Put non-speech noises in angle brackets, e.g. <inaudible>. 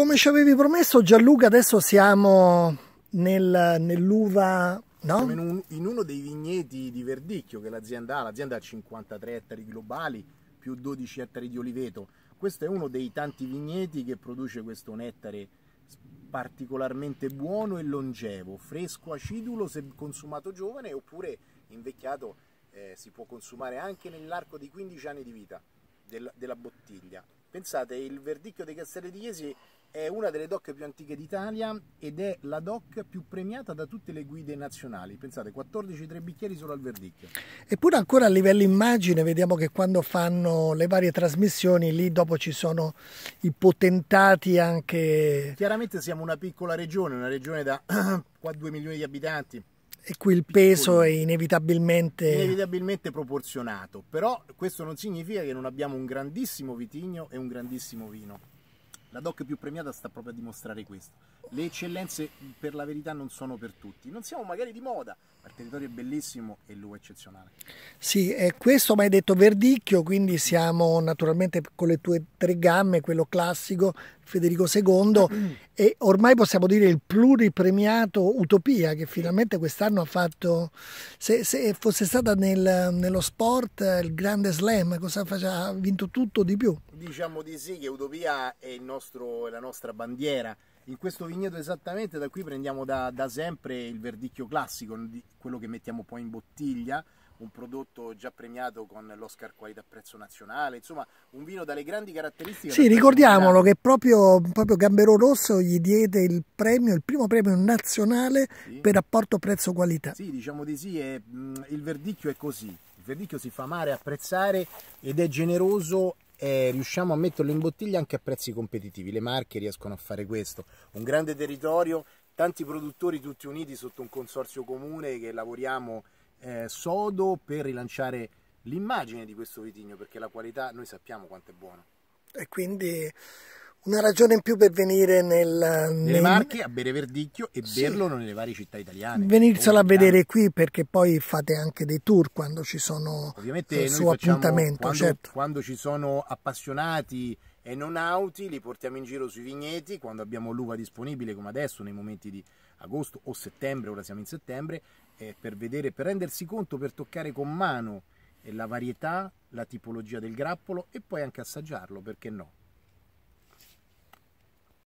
come ci avevi promesso Gianluca adesso siamo nel, nell'uva no? Siamo in, un, in, uno dei vigneti di Verdicchio che l'azienda ha, l'azienda ha 53 ettari globali più 12 ettari di oliveto, questo è uno dei tanti vigneti che produce questo nettare particolarmente buono e longevo, fresco, acidulo se consumato giovane oppure invecchiato eh, si può consumare anche nell'arco dei 15 anni di vita della, della bottiglia. Pensate, il verdicchio dei Castelli di Iesi è una delle doc più antiche d'Italia ed è la doc più premiata da tutte le guide nazionali. Pensate, 14 tre bicchieri solo al verdicchio. Eppure ancora a livello immagine vediamo che quando fanno le varie trasmissioni lì dopo ci sono i potentati anche... Chiaramente siamo una piccola regione, una regione da <clears throat> qua 2 milioni di abitanti, e qui il peso è inevitabilmente... inevitabilmente proporzionato, però questo non significa che non abbiamo un grandissimo vitigno e un grandissimo vino. La DOC più premiata sta proprio a dimostrare questo. Le eccellenze per la verità non sono per tutti, non siamo magari di moda, il territorio è bellissimo e lui è eccezionale. Sì, è questo mi hai detto verdicchio, quindi siamo naturalmente con le tue tre gambe, quello classico, Federico II e ormai possiamo dire il pluripremiato Utopia che finalmente quest'anno ha fatto, se, se fosse stata nel, nello sport il grande slam, cosa faceva? Ha vinto tutto di più. Diciamo di sì che Utopia è, nostro, è la nostra bandiera in questo vigneto esattamente da qui prendiamo da, da sempre il verdicchio classico, quello che mettiamo poi in bottiglia, un prodotto già premiato con l'Oscar Qualità Prezzo Nazionale, insomma un vino dalle grandi caratteristiche. Sì, ricordiamolo che proprio, proprio, Gambero Rosso gli diede il premio, il primo premio nazionale sì. per rapporto prezzo-qualità. Sì, diciamo di sì, è, mh, mm, il verdicchio è così, il verdicchio si fa amare, apprezzare ed è generoso eh, riusciamo a metterlo in bottiglia anche a prezzi competitivi. Le marche riescono a fare questo. Un grande territorio, tanti produttori tutti uniti sotto un consorzio comune che lavoriamo eh, sodo per rilanciare l'immagine di questo vitigno perché la qualità noi sappiamo quanto è buona. E quindi una ragione in più per venire nel, nelle Marche a bere verdicchio e sì. berlo nelle varie città italiane. Venirsela a vedere qui perché poi fate anche dei tour quando ci sono Ovviamente su appuntamento. Quando, certo. quando ci sono appassionati e non auti li portiamo in giro sui vigneti quando abbiamo l'uva disponibile come adesso nei momenti di agosto o settembre, ora siamo in settembre, eh, per vedere, per rendersi conto, per toccare con mano eh, la varietà, la tipologia del grappolo e poi anche assaggiarlo, perché no?